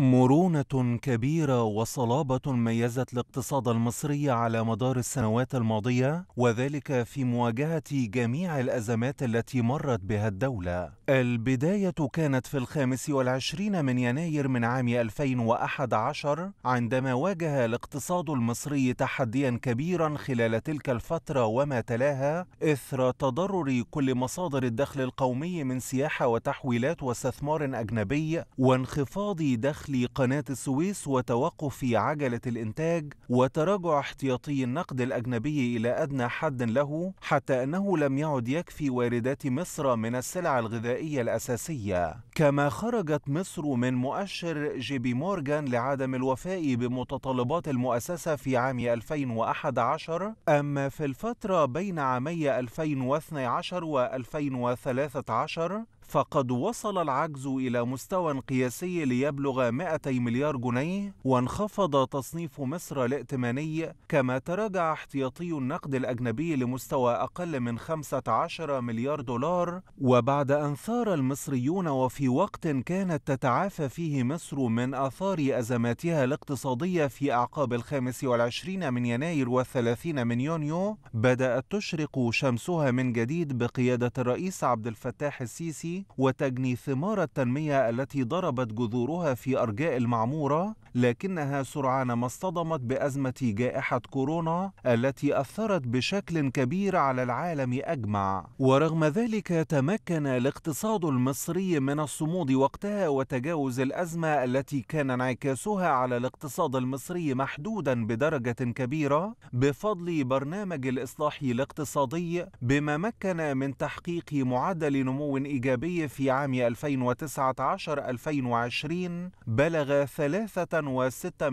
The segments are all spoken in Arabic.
مرونة كبيرة وصلابة ميزت الاقتصاد المصري على مدار السنوات الماضية وذلك في مواجهة جميع الأزمات التي مرت بها الدولة البداية كانت في الخامس والعشرين من يناير من عام 2011 عندما واجه الاقتصاد المصري تحديا كبيرا خلال تلك الفترة وما تلاها إثر تضرر كل مصادر الدخل القومي من سياحة وتحويلات واستثمار أجنبي وانخفاض دخل تقلي قناة السويس وتوقف عجلة الإنتاج وتراجع احتياطي النقد الأجنبي إلى أدنى حد له حتى أنه لم يعد يكفي واردات مصر من السلع الغذائية الأساسية كما خرجت مصر من مؤشر جي بي مورغان لعدم الوفاء بمتطلبات المؤسسة في عام 2011 أما في الفترة بين عامي 2012 و 2013 فقد وصل العجز إلى مستوى قياسي ليبلغ 200 مليار جنيه وانخفض تصنيف مصر الائتماني كما تراجع احتياطي النقد الأجنبي لمستوى أقل من 15 مليار دولار وبعد أن ثار المصريون وفي وقت كانت تتعافى فيه مصر من آثار أزماتها الاقتصادية في أعقاب الخامس والعشرين من يناير والثلاثين من يونيو بدأت تشرق شمسها من جديد بقيادة الرئيس عبد الفتاح السيسي وتجني ثمار التنمية التي ضربت جذورها في أرجاء المعمورة لكنها سرعان ما اصطدمت بأزمة جائحة كورونا التي أثرت بشكل كبير على العالم أجمع ورغم ذلك تمكن الاقتصاد المصري من الصعود الصمود وقتها وتجاوز الأزمة التي كان انعكاسها على الاقتصاد المصري محدودا بدرجة كبيرة بفضل برنامج الإصلاح الاقتصادي بما مكن من تحقيق معدل نمو إيجابي في عام 2019-2020 بلغ 3.6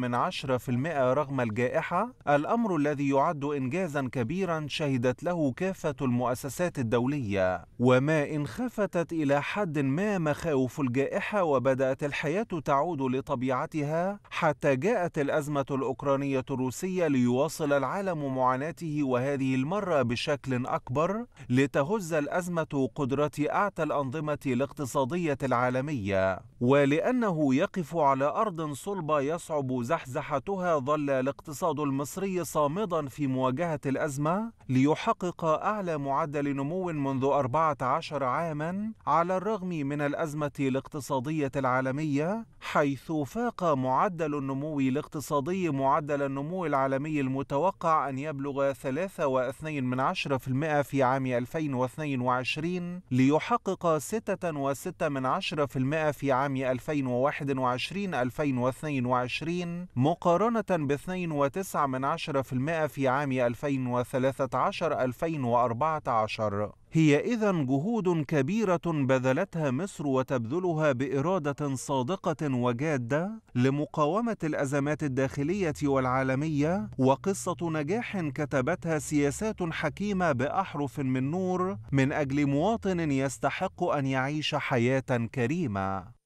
رغم الجائحة الأمر الذي يعد إنجازا كبيرا شهدت له كافة المؤسسات الدولية وما إن خفتت إلى حد ما مخ تخاوف الجائحة وبدأت الحياة تعود لطبيعتها حتى جاءت الأزمة الأوكرانية الروسية ليواصل العالم معاناته وهذه المرة بشكل أكبر لتهز الأزمة قدرة أعتى الأنظمة الاقتصادية العالمية ولأنه يقف على أرض صلبة يصعب زحزحتها ظل الاقتصاد المصري صامدا في مواجهة الأزمة ليحقق أعلى معدل نمو منذ 14 عاما على الرغم من الأزمة الأزمة الاقتصادية العالمية حيث فاق معدل النمو الاقتصادي معدل النمو العالمي المتوقع أن يبلغ 3.2% في عام 2022 ليحقق 6.6% في عام 2021-2022 مقارنة ب 2.9% في عام 2013-2014 هي إذا جهود كبيرة بذلتها مصر وتبذلها بإرادة صادقة وجادة لمقاومة الأزمات الداخلية والعالمية وقصة نجاح كتبتها سياسات حكيمة بأحرف من نور من أجل مواطن يستحق أن يعيش حياة كريمة